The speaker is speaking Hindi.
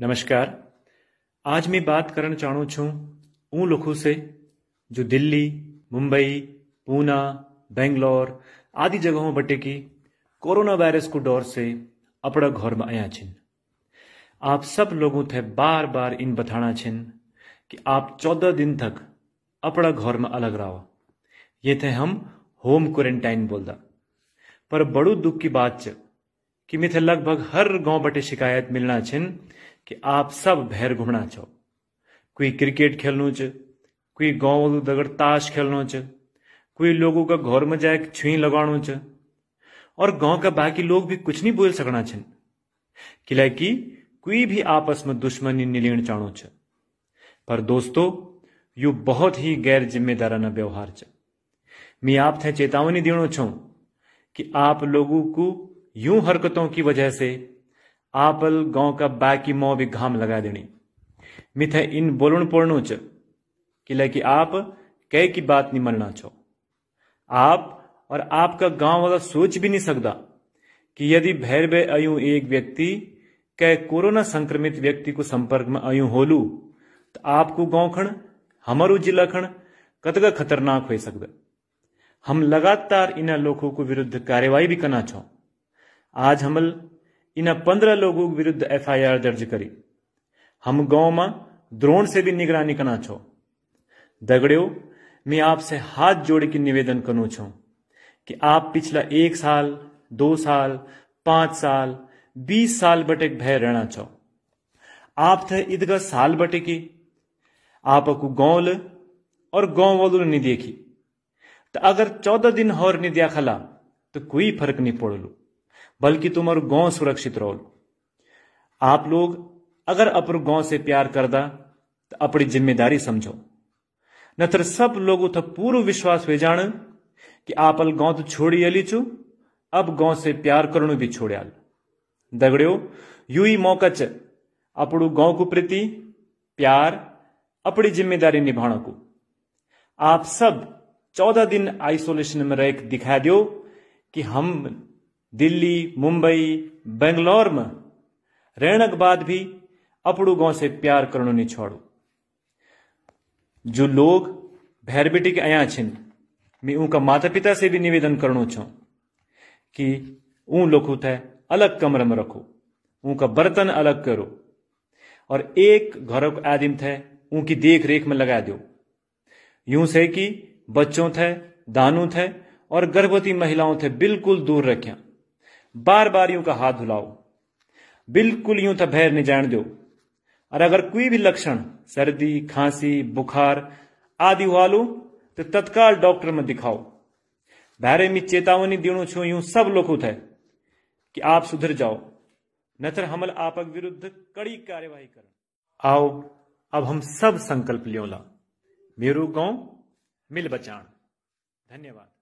नमस्कार आज मैं बात करना ચાહું छू उन लोगों से जो दिल्ली मुंबई पूना बेंगलोर आदि जगहों बटे की कोरोना वायरस को डोर से अपना घर में आया छिन आप सब लोगों थे बार बार इन बताना छिन कि आप चौदह दिन तक अपना घर में अलग रहो ये थे हम होम क्वारंटाइन बोलदा पर बड़ू दुख की बात कि मिथे लगभग हर गांव बटे शिकायत मिलना छ कि आप सब भैर घूमना छो कोई क्रिकेट खेलनु च कोई गांव दगड़ ताश खेलनु च कोई लोगों का घर में जाए छुई लगाणु च और गांव का बाकी लोग भी कुछ नहीं बोल सकना छिन किलाकि कोई भी आपस में दुश्मनी निलीण चाणु छ पर दोस्तों यू बहुत ही गैर जिम्मेदाराना व्यवहार छ मैं आप थे चेतावनी देणु छो कि आप लोगों को यूं हरकतों की वजह से आपल गांव का बाकी मौ भी घाम लगा देनी मिथे इन बोलुण पोर्णो च किले कि आप कह की बात नहीं मनना चो आप और आपका गांव वाला सोच भी नहीं सकता कि यदि भैर भे अयू एक व्यक्ति कह कोरोना संक्रमित व्यक्ति को संपर्क में अयू होलू तो आपको गांव खण हमारू जिला खण कतगा खतरनाक हो सकता हम लगातार इन लोगों को विरुद्ध कार्यवाही भी करना चाहो આજ હમલ ઇના પંદર લોકો विरुद्ध એફઆઈઆર दर्ज करी हम गांव में द्रोण से भी निगरानी करना छो दगड़ियों मैं आपसे हाथ जोड़ के निवेदन करूँ छो कि आप पिछला एक साल दो साल पांच साल बीस साल बटे भय रहना छो आप थे ईदगा साल बटे की आपको गांव ल और गांव वालों ने देखी तो अगर चौदह दिन और नहीं देखला तो कोई फर्क नहीं पड़ लू बल्कि तुम और गांव सुरक्षित रहो आप लोग अगर अपर गांव से प्यार करदा तो अपनी जिम्मेदारी समझो न सब लोग तो पूर्व विश्वास वे जान कि आप अल गांव तो छोड़ी अली चु अब गांव से प्यार करण भी छोड़ियाल दगड़ियो यू ही मौका च अपड़ू गांव को प्रति प्यार अपनी जिम्मेदारी निभाने को आप सब चौदह दिन आइसोलेशन में रह दिखा दो कि हम दिल्ली मुंबई बेंगलोर में रहने के बाद भी अपड़ू गांव से प्यार करणो नहीं छोड़ो जो लोग भैर बेटी के अया छिन मैं उनका माता पिता से भी निवेदन करना छो कि ऊन लोग थे अलग कमरे में रखो उनका बर्तन अलग करो और एक घर आदिम थे उनकी देख रेख में लगा दो यूं से कि बच्चों थे दानू थे और गर्भवती महिलाओं थे बिल्कुल दूर रखें बार बार यूं का हाथ धुलाओ बिल्कुल यूं था भैर नहीं जान दो और अगर कोई भी लक्षण सर्दी खांसी बुखार आदि हुआ लो तो तत्काल डॉक्टर में दिखाओ भैरे में चेतावनी देणु छो यूं सब लोग थे कि आप सुधर जाओ नथर हमल आपक विरुद्ध कड़ी कार्यवाही कर आओ अब हम सब संकल्प लियोला मेरू गांव मिल बचान धन्यवाद